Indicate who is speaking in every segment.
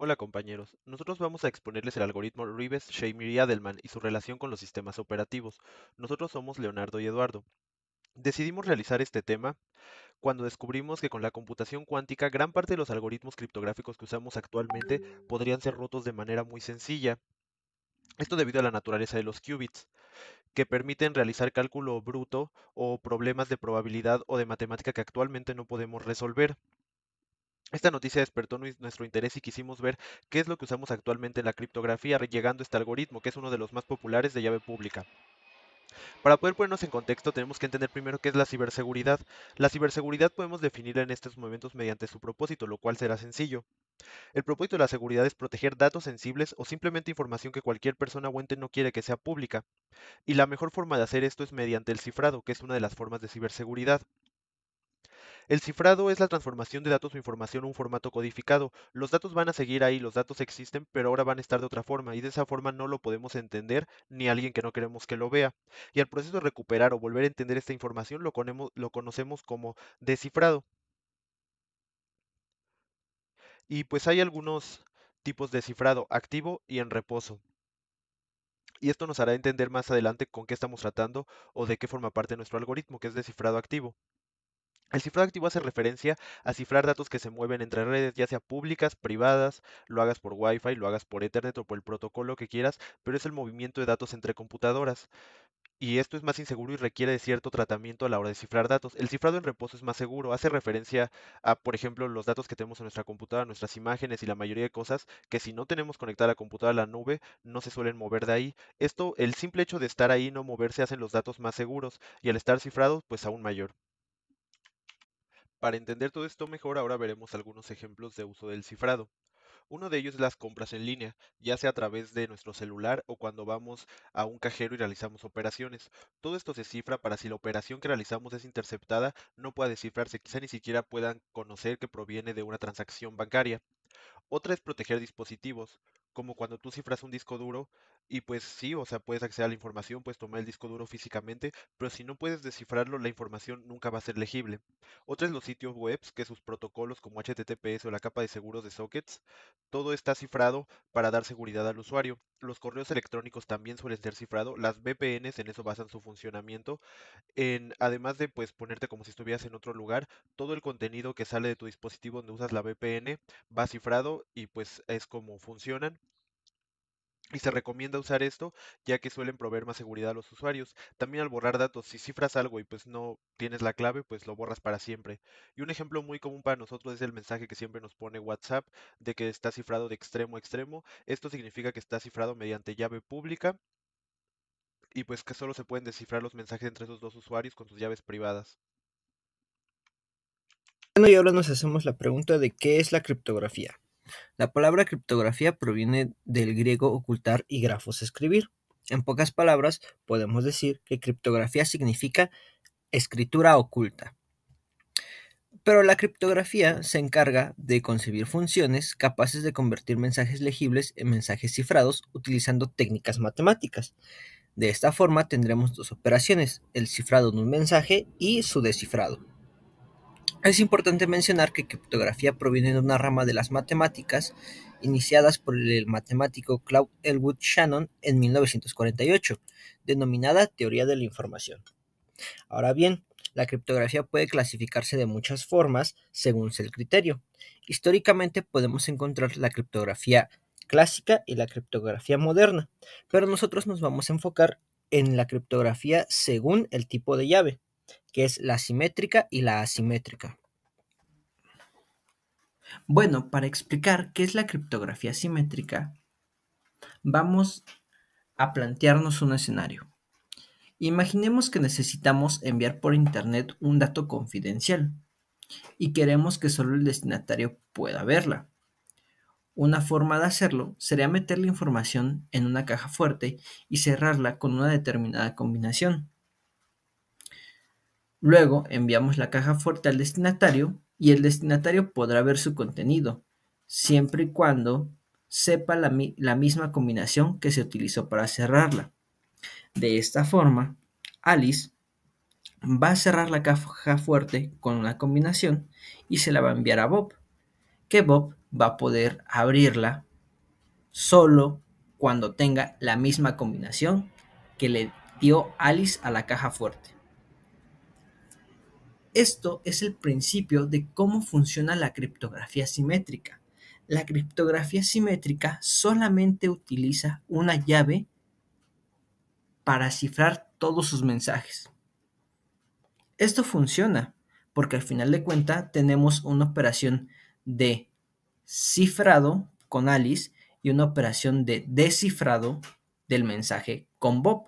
Speaker 1: Hola compañeros, nosotros vamos a exponerles el algoritmo rives y adelman y su relación con los sistemas operativos. Nosotros somos Leonardo y Eduardo. Decidimos realizar este tema cuando descubrimos que con la computación cuántica gran parte de los algoritmos criptográficos que usamos actualmente podrían ser rotos de manera muy sencilla. Esto debido a la naturaleza de los qubits, que permiten realizar cálculo bruto o problemas de probabilidad o de matemática que actualmente no podemos resolver. Esta noticia despertó nuestro interés y quisimos ver qué es lo que usamos actualmente en la criptografía, llegando a este algoritmo, que es uno de los más populares de llave pública. Para poder ponernos en contexto tenemos que entender primero qué es la ciberseguridad. La ciberseguridad podemos definirla en estos momentos mediante su propósito, lo cual será sencillo. El propósito de la seguridad es proteger datos sensibles o simplemente información que cualquier persona o no quiere que sea pública. Y la mejor forma de hacer esto es mediante el cifrado, que es una de las formas de ciberseguridad. El cifrado es la transformación de datos o información a un formato codificado. Los datos van a seguir ahí, los datos existen, pero ahora van a estar de otra forma y de esa forma no lo podemos entender ni alguien que no queremos que lo vea. Y al proceso de recuperar o volver a entender esta información lo, lo conocemos como descifrado. Y pues hay algunos tipos de cifrado, activo y en reposo. Y esto nos hará entender más adelante con qué estamos tratando o de qué forma parte nuestro algoritmo, que es descifrado activo. El cifrado activo hace referencia a cifrar datos que se mueven entre redes, ya sea públicas, privadas, lo hagas por Wi-Fi, lo hagas por Ethernet o por el protocolo que quieras, pero es el movimiento de datos entre computadoras. Y esto es más inseguro y requiere de cierto tratamiento a la hora de cifrar datos. El cifrado en reposo es más seguro, hace referencia a, por ejemplo, los datos que tenemos en nuestra computadora, nuestras imágenes y la mayoría de cosas que si no tenemos conectada la computadora a la nube, no se suelen mover de ahí. Esto, el simple hecho de estar ahí y no moverse hacen los datos más seguros y al estar cifrados, pues aún mayor. Para entender todo esto mejor ahora veremos algunos ejemplos de uso del cifrado. Uno de ellos es las compras en línea, ya sea a través de nuestro celular o cuando vamos a un cajero y realizamos operaciones. Todo esto se cifra para si la operación que realizamos es interceptada, no pueda descifrarse, quizá ni siquiera puedan conocer que proviene de una transacción bancaria. Otra es proteger dispositivos, como cuando tú cifras un disco duro y pues sí, o sea, puedes acceder a la información, puedes tomar el disco duro físicamente, pero si no puedes descifrarlo, la información nunca va a ser legible. Otra es los sitios web, que sus protocolos como HTTPS o la capa de seguros de sockets, todo está cifrado para dar seguridad al usuario los correos electrónicos también suelen ser cifrados. Las VPNs en eso basan su funcionamiento. En, además de pues, ponerte como si estuvieras en otro lugar, todo el contenido que sale de tu dispositivo donde usas la VPN va cifrado y pues es como funcionan. Y se recomienda usar esto ya que suelen proveer más seguridad a los usuarios. También al borrar datos, si cifras algo y pues no tienes la clave, pues lo borras para siempre. Y un ejemplo muy común para nosotros es el mensaje que siempre nos pone WhatsApp de que está cifrado de extremo a extremo. Esto significa que está cifrado mediante llave pública y pues que solo se pueden descifrar los mensajes entre esos dos usuarios con sus llaves privadas.
Speaker 2: Bueno, y ahora nos hacemos la pregunta de qué es la criptografía. La palabra criptografía proviene del griego ocultar y grafos escribir. En pocas palabras, podemos decir que criptografía significa escritura oculta. Pero la criptografía se encarga de concebir funciones capaces de convertir mensajes legibles en mensajes cifrados utilizando técnicas matemáticas. De esta forma tendremos dos operaciones, el cifrado de un mensaje y su descifrado. Es importante mencionar que criptografía proviene de una rama de las matemáticas iniciadas por el matemático Claude Elwood Shannon en 1948, denominada teoría de la información. Ahora bien, la criptografía puede clasificarse de muchas formas según el criterio. Históricamente podemos encontrar la criptografía clásica y la criptografía moderna, pero nosotros nos vamos a enfocar en la criptografía según el tipo de llave que es la simétrica y la asimétrica. Bueno, para explicar qué es la criptografía simétrica, vamos a plantearnos un escenario. Imaginemos que necesitamos enviar por Internet un dato confidencial y queremos que solo el destinatario pueda verla. Una forma de hacerlo sería meter la información en una caja fuerte y cerrarla con una determinada combinación. Luego enviamos la caja fuerte al destinatario y el destinatario podrá ver su contenido, siempre y cuando sepa la, misma combinación que se utilizó para cerrarla. De esta forma, Alice va a cerrar la caja fuerte con una combinación y se la va a enviar a Bob, que Bob va a poder abrirla solo cuando tenga la misma combinación que le dio Alice a la caja fuerte. Esto es el principio de cómo funciona la criptografía simétrica. La criptografía simétrica solamente utiliza una llave para cifrar todos sus mensajes. Esto funciona porque al final de cuentas tenemos una operación de cifrado con Alice y una operación de descifrado del mensaje con Bob.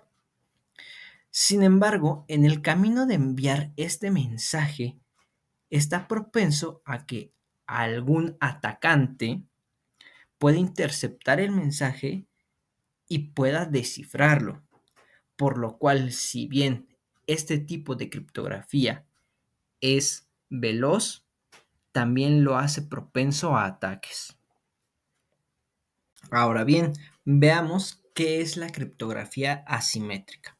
Speaker 2: Sin embargo, en el camino de enviar este mensaje, está propenso a que algún atacante pueda interceptar el mensaje y pueda descifrarlo. Por lo cual, si bien este tipo de criptografía es veloz, también lo hace propenso a ataques. Ahora bien, veamos qué es la criptografía asimétrica.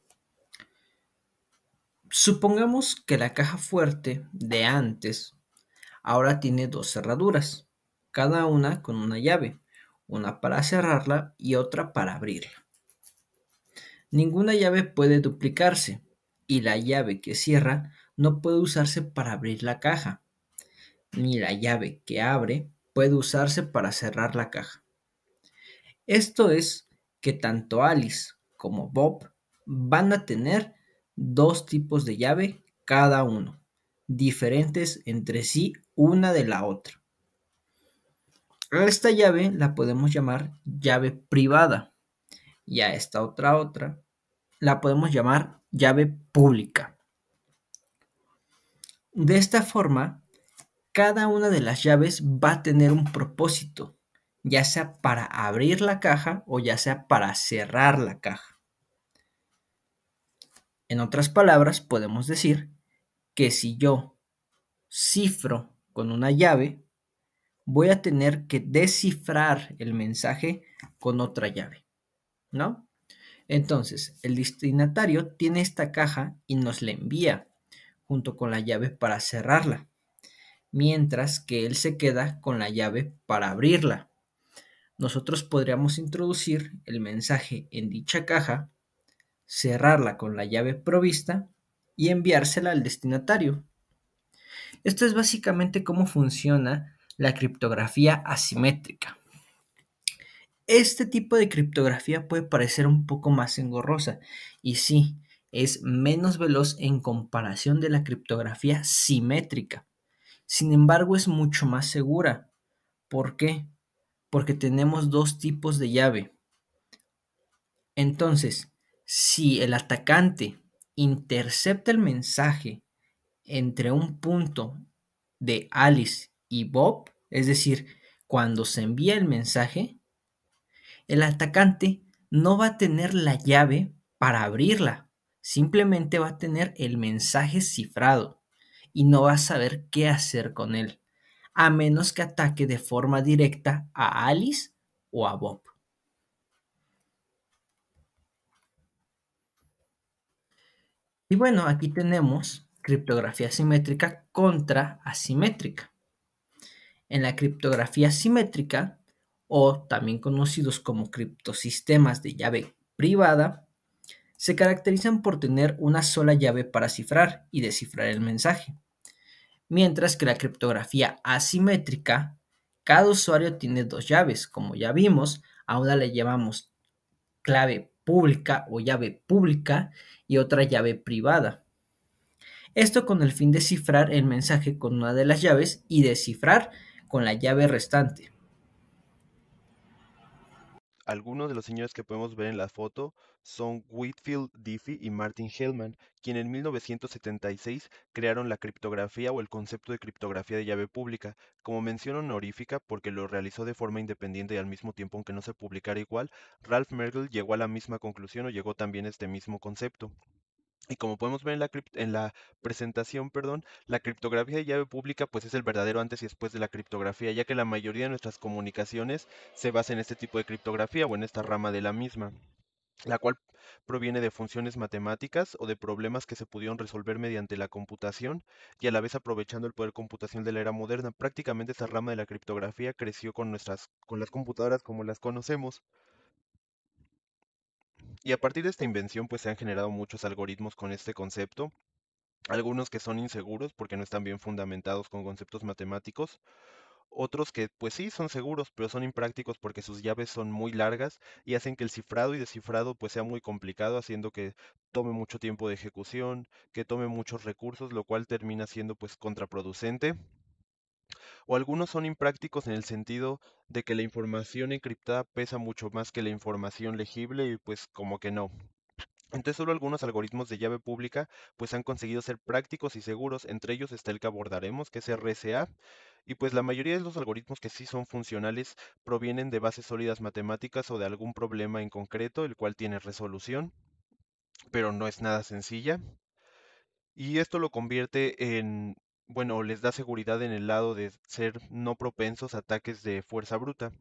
Speaker 2: Supongamos que la caja fuerte de antes ahora tiene dos cerraduras, cada una con una llave, una para cerrarla y otra para abrirla. Ninguna llave puede duplicarse y la llave que cierra no puede usarse para abrir la caja, ni la llave que abre puede usarse para cerrar la caja. Esto es que tanto Alice como Bob van a tener dos tipos de llave cada uno, diferentes entre sí una de la otra. Esta llave la podemos llamar llave privada y a esta otra otra la podemos llamar llave pública. De esta forma, cada una de las llaves va a tener un propósito, ya sea para abrir la caja o ya sea para cerrar la caja. En otras palabras, podemos decir que si yo cifro con una llave, voy a tener que descifrar el mensaje con otra llave, ¿no? Entonces, el destinatario tiene esta caja y nos la envía junto con la llave para cerrarla, mientras que él se queda con la llave para abrirla. Nosotros podríamos introducir el mensaje en dicha caja cerrarla con la llave provista y enviársela al destinatario. Esto es básicamente cómo funciona la criptografía asimétrica. Este tipo de criptografía puede parecer un poco más engorrosa y sí, es menos veloz en comparación de la criptografía simétrica. Sin embargo, es mucho más segura. ¿Por qué? Porque tenemos dos tipos de llave. Entonces, si el atacante intercepta el mensaje entre un punto de Alice y Bob, es decir, cuando se envía el mensaje, el atacante no va a tener la llave para abrirla, simplemente va a tener el mensaje cifrado y no va a saber qué hacer con él, a menos que ataque de forma directa a Alice o a Bob. Y bueno, aquí tenemos criptografía simétrica contra asimétrica. En la criptografía simétrica, o también conocidos como criptosistemas de llave privada, se caracterizan por tener una sola llave para cifrar y descifrar el mensaje. Mientras que la criptografía asimétrica, cada usuario tiene dos llaves. Como ya vimos, a una le llamamos clave pública o llave pública y otra llave privada. Esto con el fin de cifrar el mensaje con una de las llaves y descifrar con la llave restante.
Speaker 1: Algunos de los señores que podemos ver en la foto son Whitfield Diffie y Martin Hellman, quienes en 1976 crearon la criptografía o el concepto de criptografía de llave pública, como mención honorífica porque lo realizó de forma independiente y al mismo tiempo aunque no se publicara igual, Ralph Merkle llegó a la misma conclusión o llegó también a este mismo concepto. Y como podemos ver en la, en la presentación, perdón, la criptografía de llave pública pues es el verdadero antes y después de la criptografía, ya que la mayoría de nuestras comunicaciones se basa en este tipo de criptografía o en esta rama de la misma, la cual proviene de funciones matemáticas o de problemas que se pudieron resolver mediante la computación y a la vez aprovechando el poder computacional de la era moderna. Prácticamente esta rama de la criptografía creció con nuestras con las computadoras como las conocemos. Y a partir de esta invención, pues se han generado muchos algoritmos con este concepto. Algunos que son inseguros porque no están bien fundamentados con conceptos matemáticos. Otros que pues sí son seguros, pero son imprácticos porque sus llaves son muy largas y hacen que el cifrado y descifrado pues sea muy complicado, haciendo que tome mucho tiempo de ejecución, que tome muchos recursos, lo cual termina siendo pues contraproducente o algunos son imprácticos en el sentido de que la información encriptada pesa mucho más que la información legible y pues como que no. Entonces solo algunos algoritmos de llave pública pues han conseguido ser prácticos y seguros, entre ellos está el que abordaremos, que es RSA, y pues la mayoría de los algoritmos que sí son funcionales provienen de bases sólidas matemáticas o de algún problema en concreto, el cual tiene resolución, pero no es nada sencilla. Y esto lo convierte en bueno, les da seguridad en el lado de ser no propensos a ataques de fuerza bruta.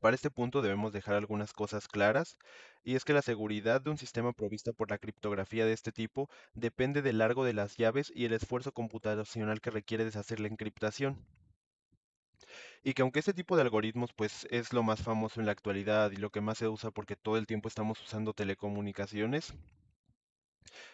Speaker 1: Para este punto debemos dejar algunas cosas claras, y es que la seguridad de un sistema provista por la criptografía de este tipo depende del largo de las llaves y el esfuerzo computacional que requiere deshacer la encriptación. Y que aunque este tipo de algoritmos pues es lo más famoso en la actualidad y lo que más se usa porque todo el tiempo estamos usando telecomunicaciones,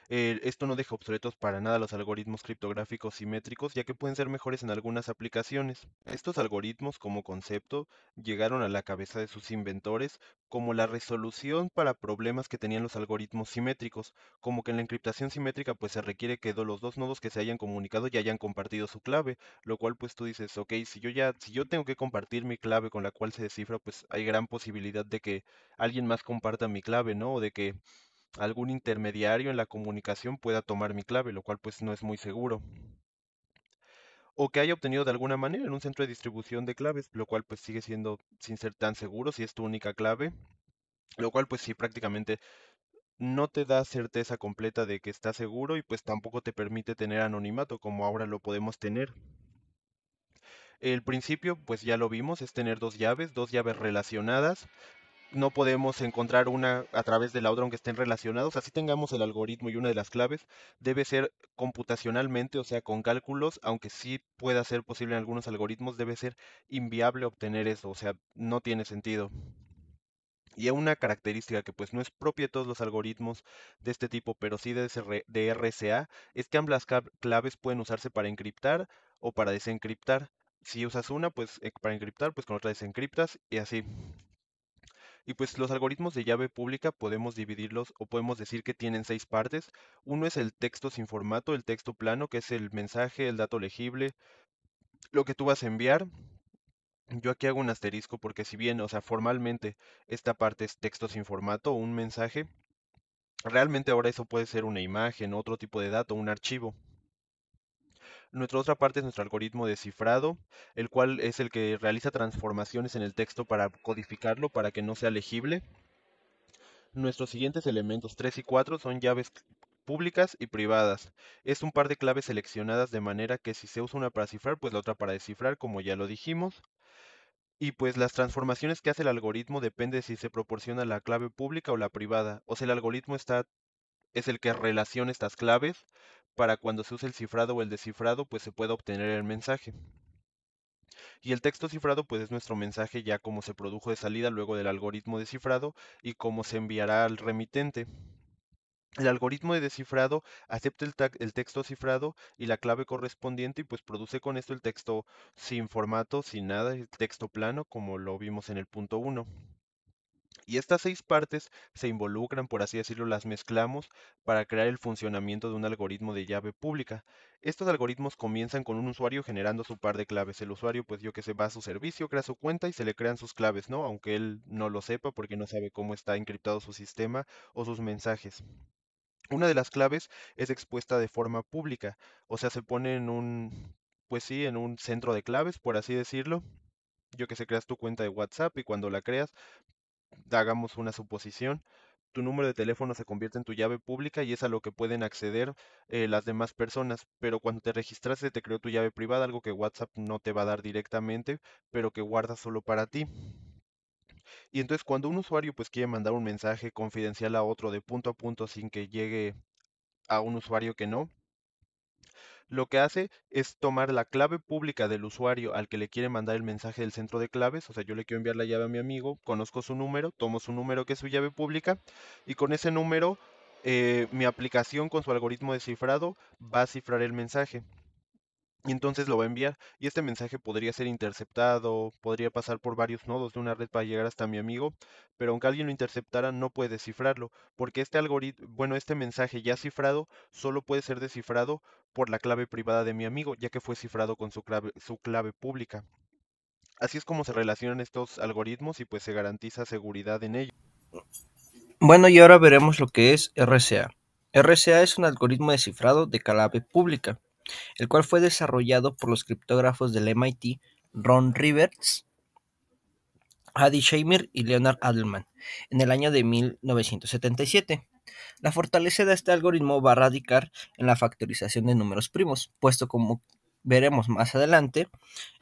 Speaker 1: eh, esto no deja obsoletos para nada los algoritmos criptográficos simétricos, ya que pueden ser mejores en algunas aplicaciones. Estos algoritmos, como concepto, llegaron a la cabeza de sus inventores como la resolución para problemas que tenían los algoritmos simétricos, como que en la encriptación simétrica pues se requiere que los dos nodos que se hayan comunicado ya hayan compartido su clave, lo cual pues tú dices, ok, si yo ya, si yo tengo que compartir mi clave con la cual se descifra, pues hay gran posibilidad de que alguien más comparta mi clave, ¿no? O de que algún intermediario en la comunicación pueda tomar mi clave, lo cual pues no es muy seguro. O que haya obtenido de alguna manera en un centro de distribución de claves, lo cual pues sigue siendo sin ser tan seguro si es tu única clave, lo cual pues sí prácticamente no te da certeza completa de que está seguro y pues tampoco te permite tener anonimato como ahora lo podemos tener. El principio, pues ya lo vimos, es tener dos llaves, dos llaves relacionadas, no podemos encontrar una a través de la otra aunque estén relacionados. Así tengamos el algoritmo y una de las claves debe ser computacionalmente, o sea, con cálculos, aunque sí pueda ser posible en algunos algoritmos, debe ser inviable obtener eso, o sea, no tiene sentido. Y una característica que pues no es propia de todos los algoritmos de este tipo, pero sí de RCA, es que ambas claves pueden usarse para encriptar o para desencriptar. Si usas una, pues eh, para encriptar, pues con otra desencriptas y así. Y pues los algoritmos de llave pública podemos dividirlos o podemos decir que tienen seis partes. Uno es el texto sin formato, el texto plano, que es el mensaje, el dato legible, lo que tú vas a enviar. Yo aquí hago un asterisco porque si bien, o sea, formalmente esta parte es texto sin formato o un mensaje, realmente ahora eso puede ser una imagen, otro tipo de dato, un archivo. Nuestra otra parte es nuestro algoritmo de cifrado, el cual es el que realiza transformaciones en el texto para codificarlo para que no sea legible. Nuestros siguientes elementos 3 y 4 son llaves públicas y privadas. Es un par de claves seleccionadas de manera que si se usa una para cifrar, pues la otra para descifrar, como ya lo dijimos. Y pues las transformaciones que hace el algoritmo depende si se proporciona la clave pública o la privada. O sea, el algoritmo está es el que relaciona estas claves para cuando se use el cifrado o el descifrado, pues se pueda obtener el mensaje. Y el texto cifrado, pues es nuestro mensaje ya como se produjo de salida luego del algoritmo de cifrado y cómo se enviará al remitente. El algoritmo de descifrado acepta el, el, texto cifrado y la clave correspondiente y pues produce con esto el texto sin formato, sin nada, el texto plano como lo vimos en el punto 1. Y estas seis partes se involucran, por así decirlo, las mezclamos para crear el funcionamiento de un algoritmo de llave pública. Estos algoritmos comienzan con un usuario generando su par de claves. El usuario, pues yo que se va a su servicio, crea su cuenta y se le crean sus claves, ¿no? Aunque él no lo sepa porque no sabe cómo está encriptado su sistema o sus mensajes. Una de las claves es expuesta de forma pública, o sea, se pone en un, pues sí, en un centro de claves, por así decirlo, yo que sé, creas tu cuenta de WhatsApp y cuando la creas, hagamos una suposición, tu número de teléfono se convierte en tu llave pública y es a lo que pueden acceder eh, las demás personas, pero cuando te registraste te creó tu llave privada, algo que WhatsApp no te va a dar directamente, pero que guarda solo para ti. Y entonces cuando un usuario pues quiere mandar un mensaje confidencial a otro de punto a punto sin que llegue a un usuario que no, lo que hace es tomar la clave pública del usuario al que le quiere mandar el mensaje del centro de claves, o sea, yo le quiero enviar la llave a mi amigo, conozco su número, tomo su número que es su llave pública, y con ese número eh, mi aplicación con su algoritmo de cifrado va a cifrar el mensaje y entonces lo va a enviar. Y este mensaje podría ser interceptado, podría pasar por varios nodos de una red para llegar hasta mi amigo, pero aunque alguien lo interceptara no puede descifrarlo, porque este algoritmo, bueno, este mensaje ya cifrado solo puede ser descifrado por la clave privada de mi amigo, ya que fue cifrado con su clave, su clave pública. Así es como se relacionan estos algoritmos y pues se garantiza seguridad en ellos.
Speaker 2: Bueno, y ahora veremos lo que es RCA. RCA es un algoritmo de cifrado de clave pública el cual fue desarrollado por los criptógrafos del MIT Ron Rivers, Adi Shamir y Leonard Adelman en el año de 1977. La fortaleza de este algoritmo va a radicar en la factorización de números primos, puesto como veremos más adelante,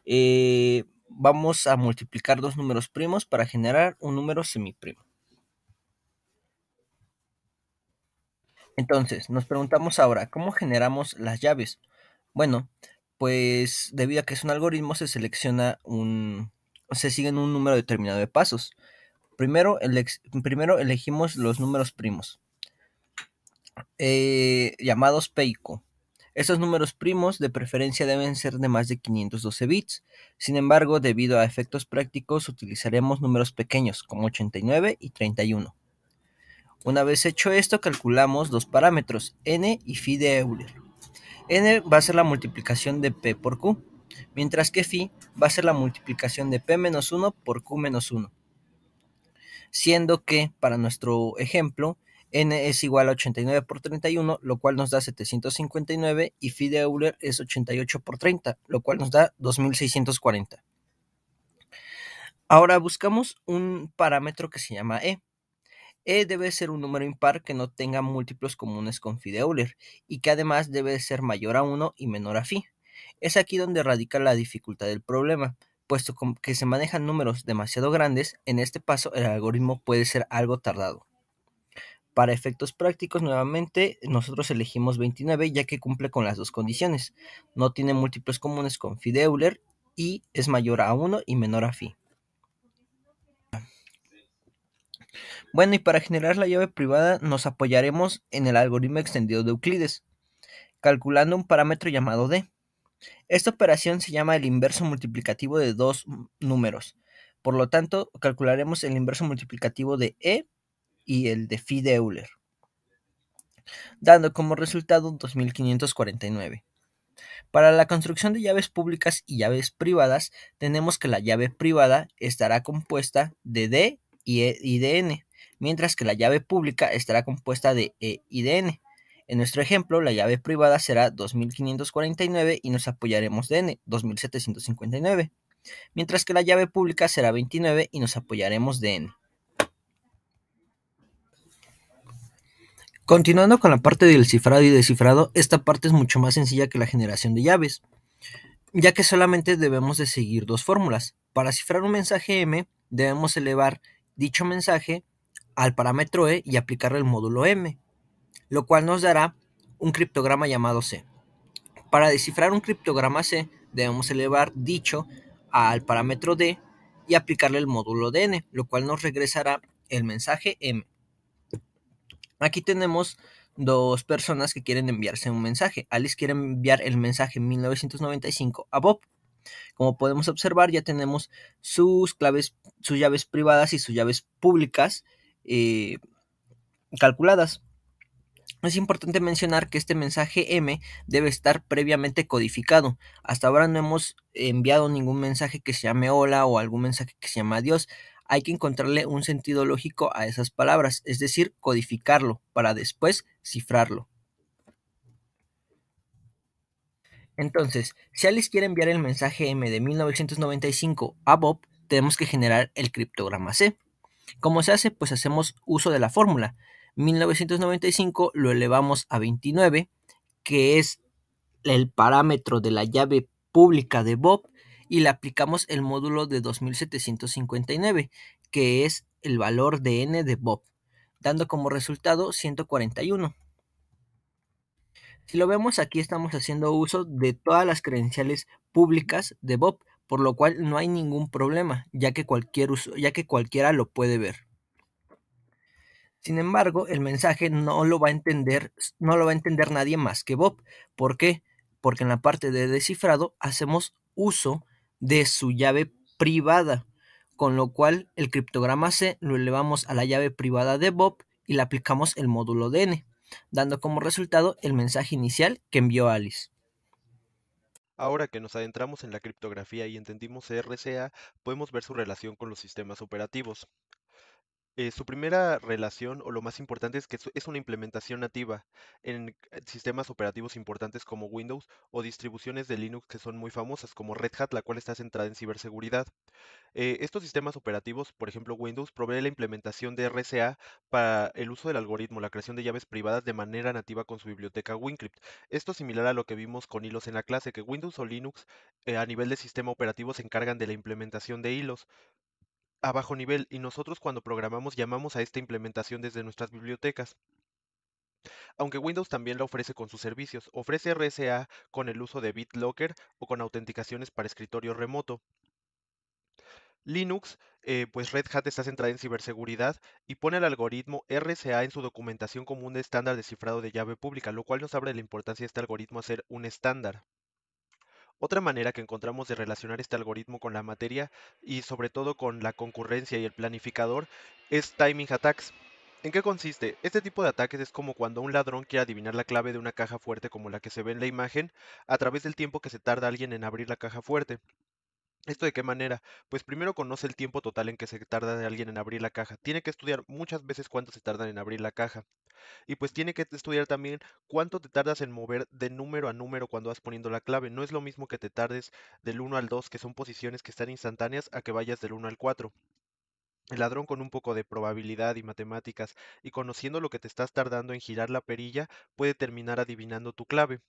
Speaker 2: eh, vamos a multiplicar dos números primos para generar un número semiprimo. Entonces, nos preguntamos ahora, ¿cómo generamos las llaves? Bueno, pues debido a que es un algoritmo se selecciona un... se siguen un número determinado de pasos. Primero, primero elegimos los números primos, eh, llamados peico. Estos números primos de preferencia deben ser de más de 512 bits. Sin embargo, debido a efectos prácticos, utilizaremos números pequeños como 89 y 31. Una vez hecho esto, calculamos dos parámetros, n y phi de Euler. N va a ser la multiplicación de P por Q, mientras que phi va a ser la multiplicación de P menos 1 por Q menos 1. Siendo que, para nuestro ejemplo, N es igual a 89 por 31, lo cual nos da 759, y phi de Euler es 88 por 30, lo cual nos da 2640. Ahora buscamos un parámetro que se llama E. E debe ser un número impar que no tenga múltiplos comunes con phi Euler y que además debe ser mayor a 1 y menor a phi. Es aquí donde radica la dificultad del problema, puesto que se manejan números demasiado grandes, en este paso el algoritmo puede ser algo tardado. Para efectos prácticos, nuevamente, nosotros elegimos 29 ya que cumple con las dos condiciones. No tiene múltiplos comunes con phi de Euler y es mayor a 1 y menor a phi. Bueno, y para generar la llave privada nos apoyaremos en el algoritmo extendido de Euclides, calculando un parámetro llamado D. Esta operación se llama el inverso multiplicativo de dos números. Por lo tanto, calcularemos el inverso multiplicativo de E y el de phi de Euler, dando como resultado 2549. Para la construcción de llaves públicas y llaves privadas, tenemos que la llave privada estará compuesta de D y IDN, e, mientras que la llave pública estará compuesta de EIDN. En nuestro ejemplo, la llave privada será 2549 y nos apoyaremos de N, 2759, mientras que la llave pública será 29 y nos apoyaremos de N. Continuando con la parte del cifrado y descifrado, esta parte es mucho más sencilla que la generación de llaves, ya que solamente debemos de seguir dos fórmulas. Para cifrar un mensaje M, debemos elevar dicho mensaje al parámetro E y aplicarle el módulo M, lo cual nos dará un criptograma llamado C. Para descifrar un criptograma C debemos elevar dicho al parámetro D y aplicarle el módulo DN, lo cual nos regresará el mensaje M. Aquí tenemos dos personas que quieren enviarse un mensaje. Alice quiere enviar el mensaje 1995 a Bob como podemos observar, ya tenemos sus claves, sus llaves privadas y sus llaves públicas eh, calculadas. Es importante mencionar que este mensaje M debe estar previamente codificado. Hasta ahora no hemos enviado ningún mensaje que se llame hola o algún mensaje que se llame adiós. Hay que encontrarle un sentido lógico a esas palabras, es decir, codificarlo para después cifrarlo. Entonces, si Alice quiere enviar el mensaje M de 1995 a Bob, tenemos que generar el criptograma C. ¿Cómo se hace? Pues hacemos uso de la fórmula. 1995 lo elevamos a 29, que es el parámetro de la llave pública de Bob, y le aplicamos el módulo de 2759, que es el valor de n de Bob, dando como resultado 141. Si lo vemos aquí estamos haciendo uso de todas las credenciales públicas de Bob, por lo cual no hay ningún problema, ya que, cualquier ya que cualquiera lo puede ver. Sin embargo, el mensaje no lo va a entender, no lo va a entender nadie más que Bob. ¿Por qué? Porque en la parte de descifrado hacemos uso de su llave privada, con lo cual el criptograma C lo elevamos a la llave privada de Bob y le aplicamos el módulo DN dando como resultado el mensaje inicial que envió Alice.
Speaker 1: Ahora que nos adentramos en la criptografía y entendimos CRCA, podemos ver su relación con los sistemas operativos. Eh, su primera relación, o lo más importante, es que es una implementación nativa en eh, sistemas operativos importantes como Windows o distribuciones de Linux que son muy famosas, como Red Hat, la cual está centrada en ciberseguridad. Eh, estos sistemas operativos, por ejemplo Windows, provee la implementación de RCA para el uso del algoritmo, la creación de llaves privadas de manera nativa con su biblioteca WinCrypt. Esto es similar a lo que vimos con hilos en la clase, que Windows o Linux a nivel de sistema operativo se encargan de la implementación de hilos a bajo nivel y nosotros cuando programamos llamamos a esta implementación desde nuestras bibliotecas. Aunque Windows también la ofrece con sus servicios, ofrece RSA con el uso de BitLocker o con autenticaciones para escritorio remoto. Linux, eh, pues Red Hat está centrada en ciberseguridad y pone el algoritmo RSA en su documentación como un estándar de cifrado de llave pública, lo cual nos abre la importancia de este algoritmo a ser un estándar. Otra manera que encontramos de relacionar este algoritmo con la materia y sobre todo con la concurrencia y el planificador es timing attacks. ¿En qué consiste? Este tipo de ataques es como cuando un ladrón quiere adivinar la clave de una caja fuerte como la que se ve en la imagen a través del tiempo que se tarda alguien en abrir la caja fuerte. ¿Esto de qué manera? Pues primero conoce el tiempo total en que se tarda alguien en abrir la caja. Tiene que estudiar muchas veces cuánto se tardan en abrir la caja. Y pues tiene que estudiar también cuánto te tardas en mover de número a número cuando vas poniendo la clave. No es lo mismo que te tardes del 1 al 2, que son posiciones que están instantáneas, a que vayas del 1 al 4. El ladrón con un poco de probabilidad y matemáticas y conociendo lo que te estás tardando en girar la perilla puede terminar adivinando tu clave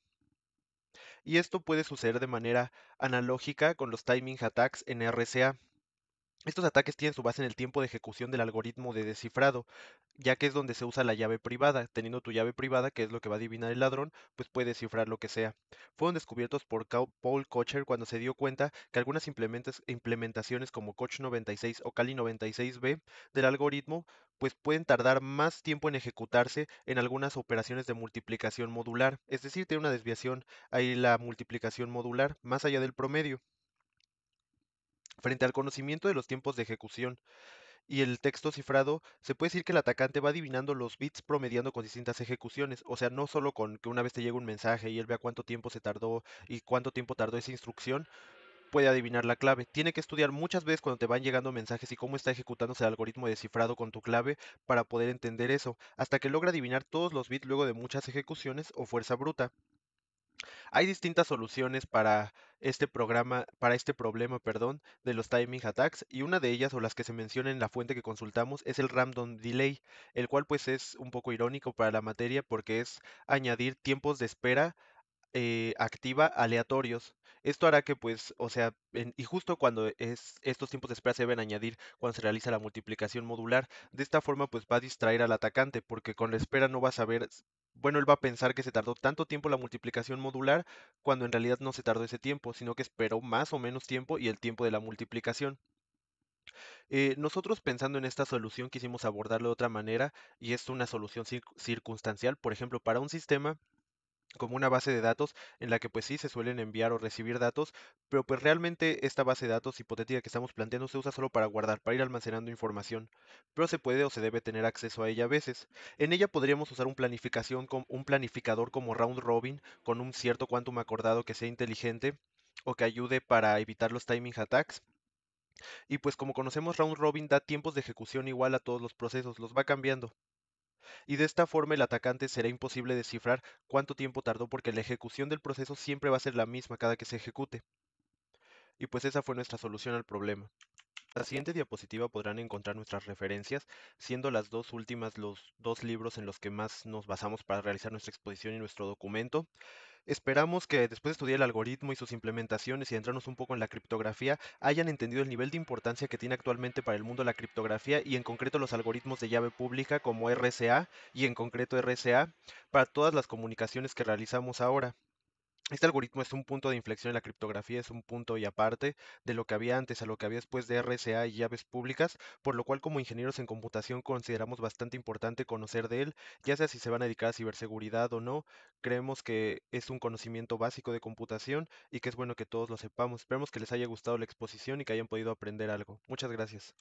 Speaker 1: y esto puede suceder de manera analógica con los timing attacks en RCA. Estos ataques tienen su base en el tiempo de ejecución del algoritmo de descifrado, ya que es donde se usa la llave privada. Teniendo tu llave privada, que es lo que va a adivinar el ladrón, pues puede descifrar lo que sea. Fueron descubiertos por Paul Kocher cuando se dio cuenta que algunas implementaciones como Koch 96 o Cali 96B del algoritmo pues pueden tardar más tiempo en ejecutarse en algunas operaciones de multiplicación modular, es decir, tiene una desviación ahí la multiplicación modular más allá del promedio, frente al conocimiento de los tiempos de ejecución. Y el texto cifrado, se puede decir que el atacante va adivinando los bits promediando con distintas ejecuciones, o sea, no solo con que una vez te llegue un mensaje y él vea cuánto tiempo se tardó y cuánto tiempo tardó esa instrucción, puede adivinar la clave. Tiene que estudiar muchas veces cuando te van llegando mensajes y cómo está ejecutándose el algoritmo de cifrado con tu clave para poder entender eso, hasta que logra adivinar todos los bits luego de muchas ejecuciones o fuerza bruta. Hay distintas soluciones para este programa, para este problema, perdón, de los timing attacks y una de ellas o las que se menciona en la fuente que consultamos es el random delay, el cual pues es un poco irónico para la materia porque es añadir tiempos de espera eh, activa aleatorios. Esto hará que, pues, o sea, y justo cuando es, estos tiempos de espera se deben añadir cuando se realiza la multiplicación modular, de esta forma, pues, va a distraer al atacante, porque con la espera no va a saber, bueno, él va a pensar que se tardó tanto tiempo la multiplicación modular, cuando en realidad no se tardó ese tiempo, sino que esperó más o menos tiempo y el tiempo de la multiplicación. Eh, nosotros pensando en esta solución quisimos abordarlo de otra manera y es una solución circunstancial, por ejemplo, para un sistema como una base de datos en la que pues sí se suelen enviar o recibir datos, pero pues realmente esta base de datos hipotética que estamos planteando se usa solo para guardar, para ir almacenando información, pero se puede o se debe tener acceso a ella a veces. En ella podríamos usar un planificación con un planificador como round robin con un cierto quantum acordado que sea inteligente o que ayude para evitar los timing attacks. Y pues como conocemos round robin da tiempos de ejecución igual a todos los procesos, los va cambiando y de esta forma el atacante será imposible descifrar cuánto tiempo tardó porque la ejecución del proceso siempre va a ser la misma cada que se ejecute. Y pues esa fue nuestra solución al problema. En La siguiente diapositiva podrán encontrar nuestras referencias, siendo las dos últimas los dos libros en los que más nos basamos para realizar nuestra exposición y nuestro documento. Esperamos que después de estudiar el algoritmo y sus implementaciones y entrarnos un poco en la criptografía, hayan entendido el nivel de importancia que tiene actualmente para el mundo la criptografía y en concreto los algoritmos de llave pública como RSA y en concreto RSA para todas las comunicaciones que realizamos ahora. Este algoritmo es un punto de inflexión en la criptografía, es un punto y aparte de lo que había antes a lo que había después de RSA y llaves públicas, por lo cual como ingenieros en computación consideramos bastante importante conocer de él, ya sea si se van a dedicar a ciberseguridad o no, creemos que es un conocimiento básico de computación y que es bueno que todos lo sepamos. Esperemos que les haya gustado la exposición y que hayan podido aprender algo. Muchas gracias.